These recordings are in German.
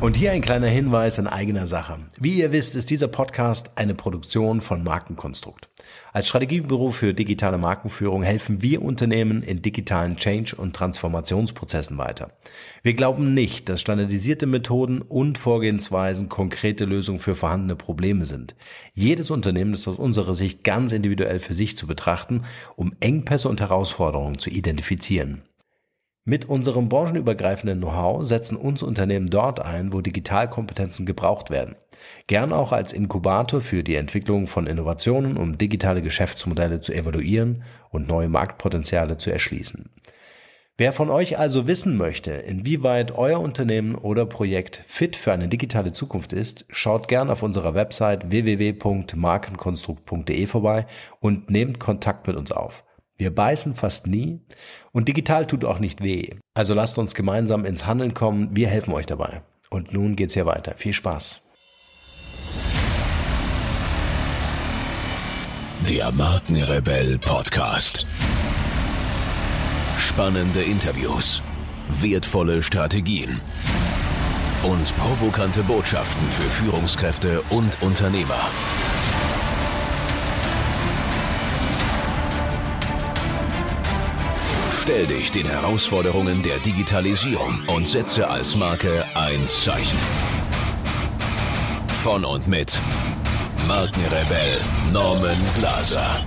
Und hier ein kleiner Hinweis in eigener Sache. Wie ihr wisst, ist dieser Podcast eine Produktion von Markenkonstrukt. Als Strategiebüro für digitale Markenführung helfen wir Unternehmen in digitalen Change- und Transformationsprozessen weiter. Wir glauben nicht, dass standardisierte Methoden und Vorgehensweisen konkrete Lösungen für vorhandene Probleme sind. Jedes Unternehmen ist aus unserer Sicht ganz individuell für sich zu betrachten, um Engpässe und Herausforderungen zu identifizieren. Mit unserem branchenübergreifenden Know-how setzen uns Unternehmen dort ein, wo Digitalkompetenzen gebraucht werden. Gern auch als Inkubator für die Entwicklung von Innovationen, um digitale Geschäftsmodelle zu evaluieren und neue Marktpotenziale zu erschließen. Wer von euch also wissen möchte, inwieweit euer Unternehmen oder Projekt fit für eine digitale Zukunft ist, schaut gern auf unserer Website www.markenkonstrukt.de vorbei und nehmt Kontakt mit uns auf. Wir beißen fast nie und digital tut auch nicht weh. Also lasst uns gemeinsam ins Handeln kommen, wir helfen euch dabei. Und nun geht's hier weiter. Viel Spaß. Der Markenrebell Podcast. Spannende Interviews, wertvolle Strategien und provokante Botschaften für Führungskräfte und Unternehmer. Stell dich den Herausforderungen der Digitalisierung und setze als Marke ein Zeichen. Von und mit Markenrebell Norman Glaser.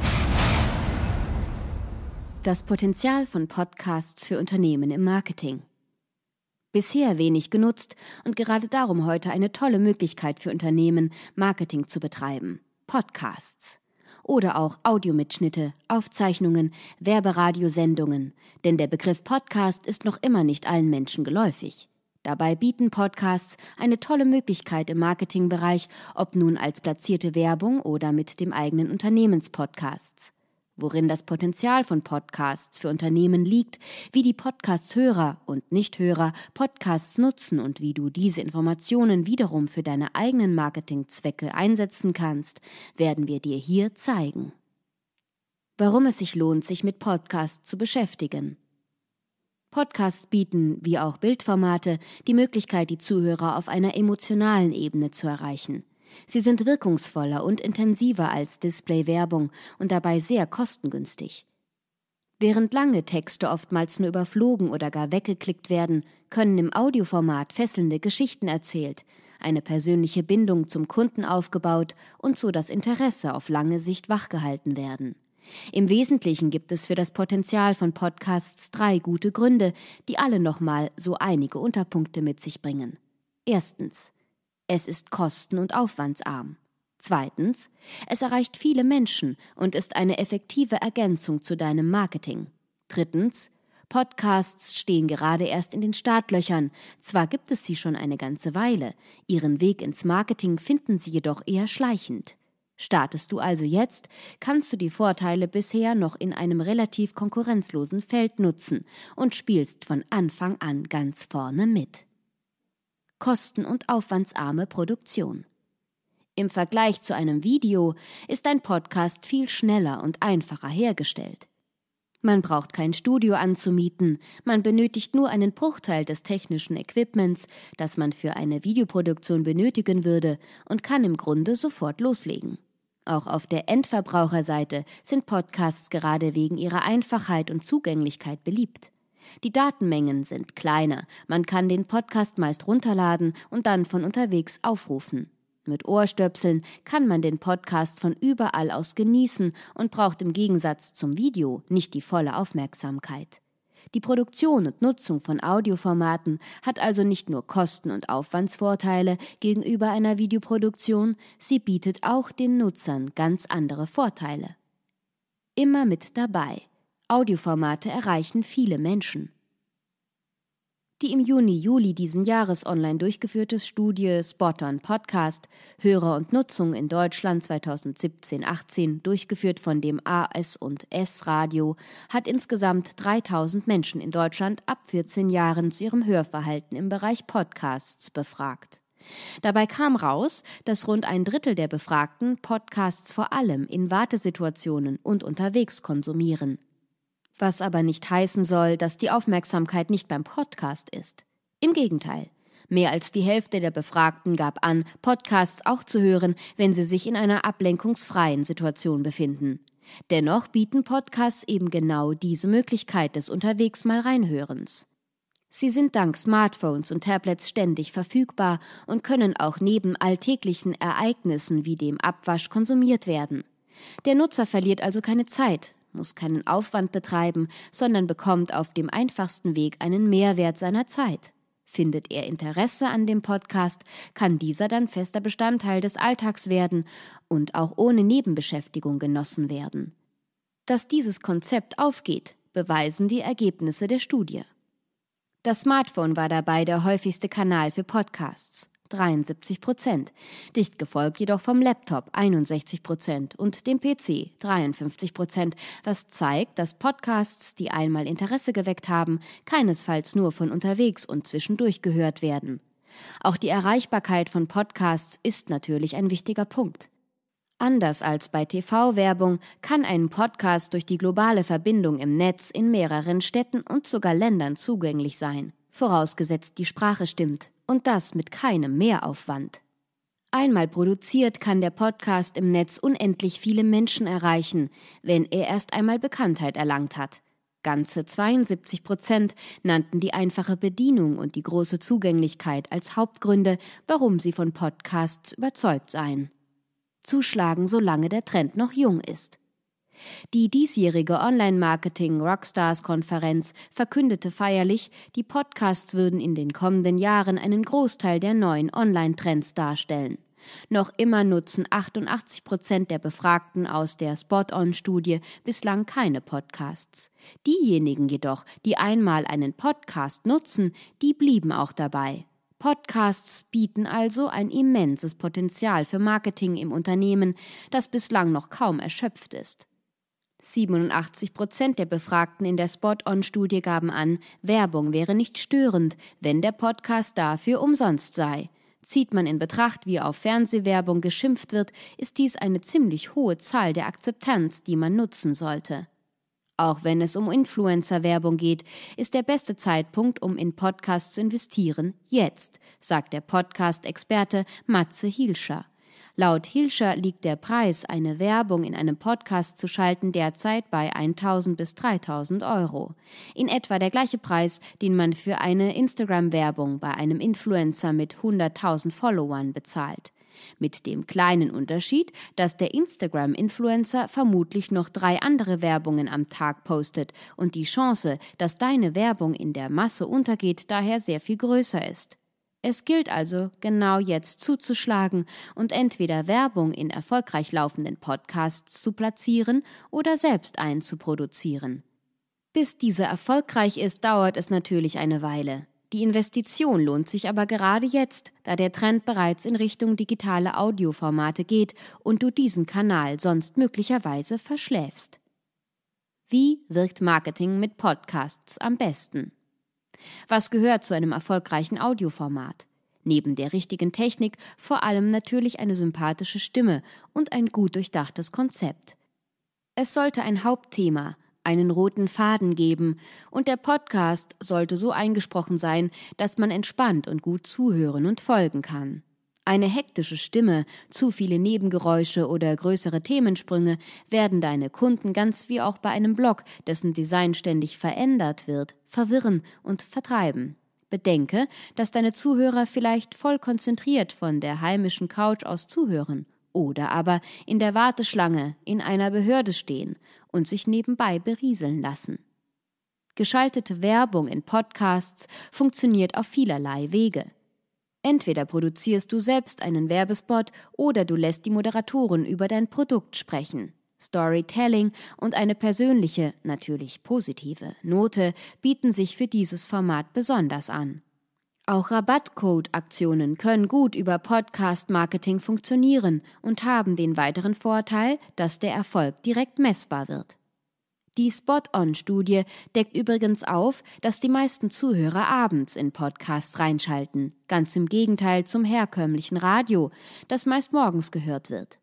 Das Potenzial von Podcasts für Unternehmen im Marketing. Bisher wenig genutzt und gerade darum heute eine tolle Möglichkeit für Unternehmen, Marketing zu betreiben. Podcasts oder auch Audiomitschnitte, Aufzeichnungen, Werberadiosendungen, denn der Begriff Podcast ist noch immer nicht allen Menschen geläufig. Dabei bieten Podcasts eine tolle Möglichkeit im Marketingbereich, ob nun als platzierte Werbung oder mit dem eigenen Unternehmenspodcasts worin das Potenzial von Podcasts für Unternehmen liegt, wie die Podcast-Hörer und Nichthörer Podcasts nutzen und wie du diese Informationen wiederum für deine eigenen Marketingzwecke einsetzen kannst, werden wir dir hier zeigen. Warum es sich lohnt, sich mit Podcasts zu beschäftigen. Podcasts bieten, wie auch Bildformate, die Möglichkeit, die Zuhörer auf einer emotionalen Ebene zu erreichen – Sie sind wirkungsvoller und intensiver als Display-Werbung und dabei sehr kostengünstig. Während lange Texte oftmals nur überflogen oder gar weggeklickt werden, können im Audioformat fesselnde Geschichten erzählt, eine persönliche Bindung zum Kunden aufgebaut und so das Interesse auf lange Sicht wachgehalten werden. Im Wesentlichen gibt es für das Potenzial von Podcasts drei gute Gründe, die alle nochmal so einige Unterpunkte mit sich bringen. Erstens. Es ist kosten- und aufwandsarm. Zweitens, es erreicht viele Menschen und ist eine effektive Ergänzung zu deinem Marketing. Drittens, Podcasts stehen gerade erst in den Startlöchern. Zwar gibt es sie schon eine ganze Weile, ihren Weg ins Marketing finden sie jedoch eher schleichend. Startest du also jetzt, kannst du die Vorteile bisher noch in einem relativ konkurrenzlosen Feld nutzen und spielst von Anfang an ganz vorne mit kosten- und aufwandsarme Produktion. Im Vergleich zu einem Video ist ein Podcast viel schneller und einfacher hergestellt. Man braucht kein Studio anzumieten, man benötigt nur einen Bruchteil des technischen Equipments, das man für eine Videoproduktion benötigen würde, und kann im Grunde sofort loslegen. Auch auf der Endverbraucherseite sind Podcasts gerade wegen ihrer Einfachheit und Zugänglichkeit beliebt. Die Datenmengen sind kleiner, man kann den Podcast meist runterladen und dann von unterwegs aufrufen. Mit Ohrstöpseln kann man den Podcast von überall aus genießen und braucht im Gegensatz zum Video nicht die volle Aufmerksamkeit. Die Produktion und Nutzung von Audioformaten hat also nicht nur Kosten- und Aufwandsvorteile gegenüber einer Videoproduktion, sie bietet auch den Nutzern ganz andere Vorteile. Immer mit dabei Audioformate erreichen viele Menschen. Die im Juni-Juli diesen Jahres online durchgeführte Studie Spot on Podcast Hörer und Nutzung in Deutschland 2017-18, durchgeführt von dem AS&S Radio, hat insgesamt 3000 Menschen in Deutschland ab 14 Jahren zu ihrem Hörverhalten im Bereich Podcasts befragt. Dabei kam raus, dass rund ein Drittel der Befragten Podcasts vor allem in Wartesituationen und unterwegs konsumieren. Was aber nicht heißen soll, dass die Aufmerksamkeit nicht beim Podcast ist. Im Gegenteil. Mehr als die Hälfte der Befragten gab an, Podcasts auch zu hören, wenn sie sich in einer ablenkungsfreien Situation befinden. Dennoch bieten Podcasts eben genau diese Möglichkeit des unterwegs mal reinhörens. Sie sind dank Smartphones und Tablets ständig verfügbar und können auch neben alltäglichen Ereignissen wie dem Abwasch konsumiert werden. Der Nutzer verliert also keine Zeit, muss keinen Aufwand betreiben, sondern bekommt auf dem einfachsten Weg einen Mehrwert seiner Zeit. Findet er Interesse an dem Podcast, kann dieser dann fester Bestandteil des Alltags werden und auch ohne Nebenbeschäftigung genossen werden. Dass dieses Konzept aufgeht, beweisen die Ergebnisse der Studie. Das Smartphone war dabei der häufigste Kanal für Podcasts. 73 Prozent, dicht gefolgt jedoch vom Laptop 61 Prozent und dem PC 53 Prozent, was zeigt, dass Podcasts, die einmal Interesse geweckt haben, keinesfalls nur von unterwegs und zwischendurch gehört werden. Auch die Erreichbarkeit von Podcasts ist natürlich ein wichtiger Punkt. Anders als bei TV-Werbung kann ein Podcast durch die globale Verbindung im Netz in mehreren Städten und sogar Ländern zugänglich sein, vorausgesetzt die Sprache stimmt und das mit keinem Mehraufwand. Einmal produziert kann der Podcast im Netz unendlich viele Menschen erreichen, wenn er erst einmal Bekanntheit erlangt hat. Ganze 72 Prozent nannten die einfache Bedienung und die große Zugänglichkeit als Hauptgründe, warum sie von Podcasts überzeugt seien. Zuschlagen, solange der Trend noch jung ist. Die diesjährige Online-Marketing-Rockstars-Konferenz verkündete feierlich, die Podcasts würden in den kommenden Jahren einen Großteil der neuen Online-Trends darstellen. Noch immer nutzen 88 Prozent der Befragten aus der Spot-on-Studie bislang keine Podcasts. Diejenigen jedoch, die einmal einen Podcast nutzen, die blieben auch dabei. Podcasts bieten also ein immenses Potenzial für Marketing im Unternehmen, das bislang noch kaum erschöpft ist. 87 Prozent der Befragten in der Spot-on-Studie gaben an, Werbung wäre nicht störend, wenn der Podcast dafür umsonst sei. Zieht man in Betracht, wie auf Fernsehwerbung geschimpft wird, ist dies eine ziemlich hohe Zahl der Akzeptanz, die man nutzen sollte. Auch wenn es um Influencer-Werbung geht, ist der beste Zeitpunkt, um in Podcasts zu investieren, jetzt, sagt der Podcast-Experte Matze Hielscher. Laut Hilscher liegt der Preis, eine Werbung in einem Podcast zu schalten, derzeit bei 1000 bis 3000 Euro. In etwa der gleiche Preis, den man für eine Instagram-Werbung bei einem Influencer mit 100.000 Followern bezahlt. Mit dem kleinen Unterschied, dass der Instagram-Influencer vermutlich noch drei andere Werbungen am Tag postet und die Chance, dass deine Werbung in der Masse untergeht, daher sehr viel größer ist. Es gilt also, genau jetzt zuzuschlagen und entweder Werbung in erfolgreich laufenden Podcasts zu platzieren oder selbst einen zu produzieren. Bis diese erfolgreich ist, dauert es natürlich eine Weile. Die Investition lohnt sich aber gerade jetzt, da der Trend bereits in Richtung digitale Audioformate geht und du diesen Kanal sonst möglicherweise verschläfst. Wie wirkt Marketing mit Podcasts am besten? Was gehört zu einem erfolgreichen Audioformat? Neben der richtigen Technik vor allem natürlich eine sympathische Stimme und ein gut durchdachtes Konzept. Es sollte ein Hauptthema, einen roten Faden geben, und der Podcast sollte so eingesprochen sein, dass man entspannt und gut zuhören und folgen kann. Eine hektische Stimme, zu viele Nebengeräusche oder größere Themensprünge werden deine Kunden ganz wie auch bei einem Blog, dessen Design ständig verändert wird, verwirren und vertreiben. Bedenke, dass deine Zuhörer vielleicht voll konzentriert von der heimischen Couch aus zuhören oder aber in der Warteschlange in einer Behörde stehen und sich nebenbei berieseln lassen. Geschaltete Werbung in Podcasts funktioniert auf vielerlei Wege. Entweder produzierst du selbst einen Werbespot oder du lässt die Moderatoren über dein Produkt sprechen. Storytelling und eine persönliche, natürlich positive Note bieten sich für dieses Format besonders an. Auch Rabattcode-Aktionen können gut über Podcast-Marketing funktionieren und haben den weiteren Vorteil, dass der Erfolg direkt messbar wird. Die Spot-on-Studie deckt übrigens auf, dass die meisten Zuhörer abends in Podcasts reinschalten, ganz im Gegenteil zum herkömmlichen Radio, das meist morgens gehört wird.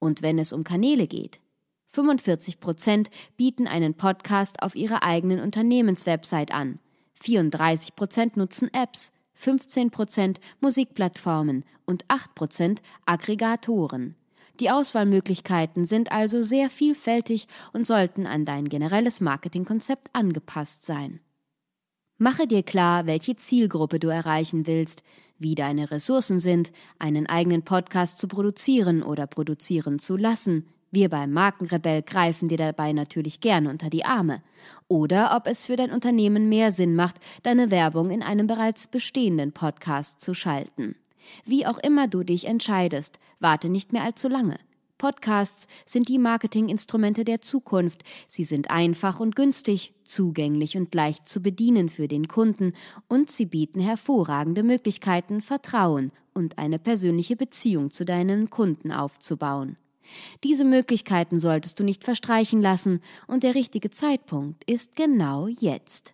Und wenn es um Kanäle geht. 45 Prozent bieten einen Podcast auf ihrer eigenen Unternehmenswebsite an, 34 Prozent nutzen Apps, 15 Prozent Musikplattformen und 8 Prozent Aggregatoren. Die Auswahlmöglichkeiten sind also sehr vielfältig und sollten an dein generelles Marketingkonzept angepasst sein. Mache dir klar, welche Zielgruppe du erreichen willst, wie deine Ressourcen sind, einen eigenen Podcast zu produzieren oder produzieren zu lassen. Wir beim Markenrebell greifen dir dabei natürlich gerne unter die Arme. Oder ob es für dein Unternehmen mehr Sinn macht, deine Werbung in einem bereits bestehenden Podcast zu schalten. Wie auch immer du dich entscheidest, warte nicht mehr allzu lange. Podcasts sind die Marketinginstrumente der Zukunft. Sie sind einfach und günstig, zugänglich und leicht zu bedienen für den Kunden und sie bieten hervorragende Möglichkeiten, Vertrauen und eine persönliche Beziehung zu deinen Kunden aufzubauen. Diese Möglichkeiten solltest du nicht verstreichen lassen und der richtige Zeitpunkt ist genau jetzt.